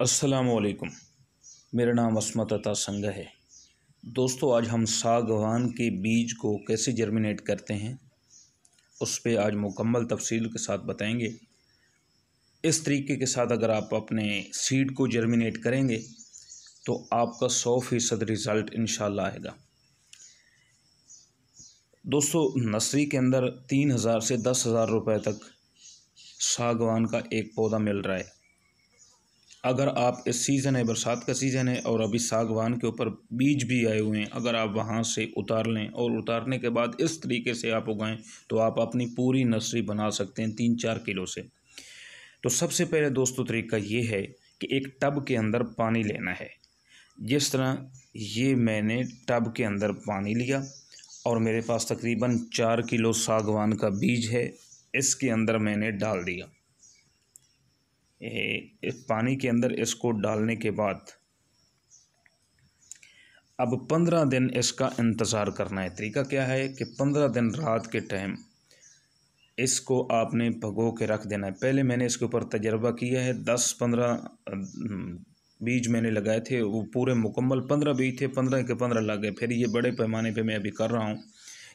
असलकुम मेरा नाम असमत अता संग है दोस्तों आज हम सागवान के बीज को कैसे जर्मिनेट करते हैं उस पर आज मुकम्मल तफसील के साथ बताएंगे इस तरीके के साथ अगर आप अपने सीड को जर्मिनेट करेंगे तो आपका सौ फ़ीसद रिज़ल्ट इन आएगा दोस्तों नर्सरी के अंदर तीन हज़ार से दस हज़ार रुपये तक सागवान का एक पौधा मिल रहा है अगर आप इस सीज़न है बरसात का सीज़न है और अभी सागवान के ऊपर बीज भी आए हुए हैं अगर आप वहाँ से उतार लें और उतारने के बाद इस तरीके से आप उगाएं तो आप अपनी पूरी नर्सरी बना सकते हैं तीन चार किलो से तो सबसे पहले दोस्तों तरीका ये है कि एक टब के अंदर पानी लेना है जिस तरह ये मैंने टब के अंदर पानी लिया और मेरे पास तकरीबन चार किलो सागवान का बीज है इसके अंदर मैंने डाल दिया इस पानी के अंदर इसको डालने के बाद अब पंद्रह दिन इसका इंतज़ार करना है तरीका क्या है कि पंद्रह दिन रात के टाइम इसको आपने भगो के रख देना है पहले मैंने इसके ऊपर तजर्बा किया है दस पंद्रह बीज मैंने लगाए थे वो पूरे मुकम्मल पंद्रह बीज थे पंद्रह के पंद्रह लग गए फिर ये बड़े पैमाने पे मैं अभी कर रहा हूँ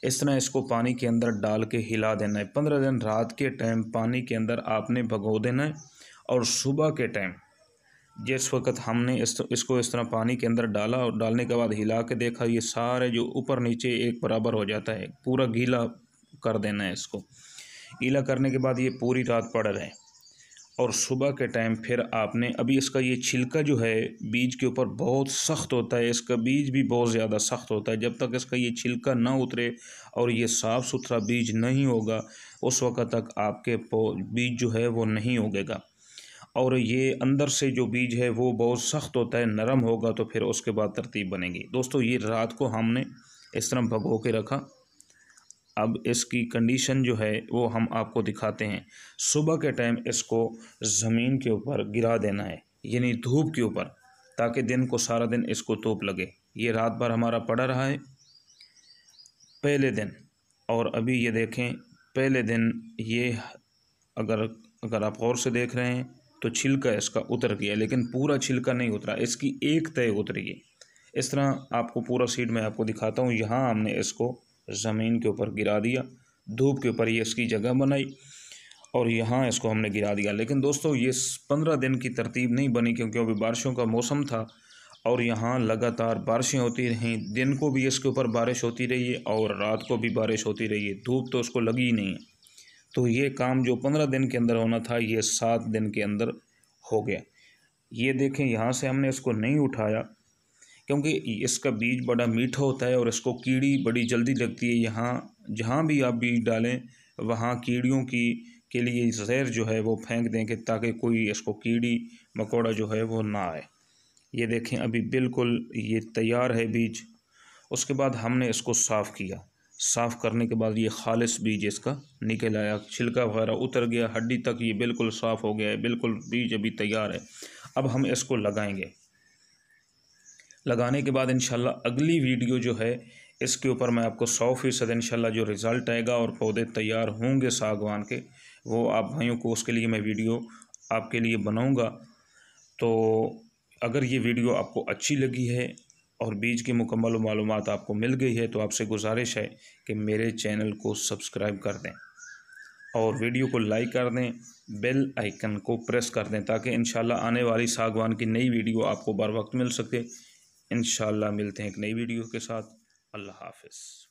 इस तरह इसको पानी के अंदर डाल के हिला देना है पंद्रह दिन रात के टाइम पानी के अंदर आपने भगो देना है और सुबह के टाइम जिस वक्त हमने इस इसको इस तरह पानी के अंदर डाला और डालने के बाद हिला के देखा ये सारे जो ऊपर नीचे एक बराबर हो जाता है पूरा गीला कर देना है इसको गीला करने के बाद ये पूरी रात पड़ रहे और सुबह के टाइम फिर आपने अभी इसका ये छिलका जो है बीज के ऊपर बहुत सख्त होता है इसका बीज भी बहुत ज़्यादा सख्त होता है जब तक इसका ये छिलका ना उतरे और ये साफ़ सुथरा बीज नहीं होगा उस वक्त तक आपके बीज जो है वो नहीं उगेगा और ये अंदर से जो बीज है वो बहुत सख्त होता है नरम होगा तो फिर उसके बाद तरतीब बनेगी दोस्तों ये रात को हमने इस तरह भगो के रखा अब इसकी कंडीशन जो है वो हम आपको दिखाते हैं सुबह के टाइम इसको ज़मीन के ऊपर गिरा देना है यानी धूप के ऊपर ताकि दिन को सारा दिन इसको धूप लगे ये रात भर हमारा पड़ा रहा है पहले दिन और अभी ये देखें पहले दिन ये अगर अगर आप गौर से देख रहे हैं तो छिलका इसका उतर गया लेकिन पूरा छिलका नहीं उतरा इसकी एक तय उतरी है इस तरह आपको पूरा सीड मैं आपको दिखाता हूँ यहाँ हमने इसको ज़मीन के ऊपर गिरा दिया धूप के ऊपर ये इसकी जगह बनाई और यहाँ इसको हमने गिरा दिया लेकिन दोस्तों ये पंद्रह दिन की तरतीब नहीं बनी क्योंकि अभी बारिशों का मौसम था और यहाँ लगातार बारिशें होती रहीं दिन को भी इसके ऊपर बारिश होती रही है और रात को भी बारिश होती रही है धूप तो उसको लगी ही नहीं है तो ये काम जो पंद्रह दिन के अंदर होना था ये सात दिन के अंदर हो गया ये देखें यहाँ से हमने इसको नहीं उठाया क्योंकि इसका बीज बड़ा मीठा होता है और इसको कीड़ी बड़ी जल्दी लगती है यहाँ जहाँ भी आप बीज डालें वहाँ कीड़ियों की के लिए जहर जो है वो फेंक दें कि ताकि कोई इसको कीड़ी मकोड़ा जो है वो ना आए ये देखें अभी बिल्कुल ये तैयार है बीज उसके बाद हमने इसको साफ़ किया साफ़ करने के बाद ये खालिश बीज इसका निकल आया छिलका वगैरह उतर गया हड्डी तक ये बिल्कुल साफ़ हो गया है बिल्कुल बीज अभी तैयार है अब हम इसको लगाएंगे लगाने के बाद इन अगली वीडियो जो है इसके ऊपर मैं आपको सौ फ़ीसद इनशाला जो रिज़ल्ट आएगा और पौधे तैयार होंगे सागवान के वो आप भाइयों को उसके लिए मैं वीडियो आपके लिए बनाऊँगा तो अगर ये वीडियो आपको अच्छी लगी है और बीज की मुकम्मल मालूम आपको मिल गई है तो आपसे गुजारिश है कि मेरे चैनल को सब्सक्राइब कर दें और वीडियो को लाइक कर दें बेल आइकन को प्रेस कर दें ताकि इन आने वाली सागवान की नई वीडियो आपको बर वक्त मिल सके इन मिलते हैं एक नई वीडियो के साथ अल्लाह हाफिज़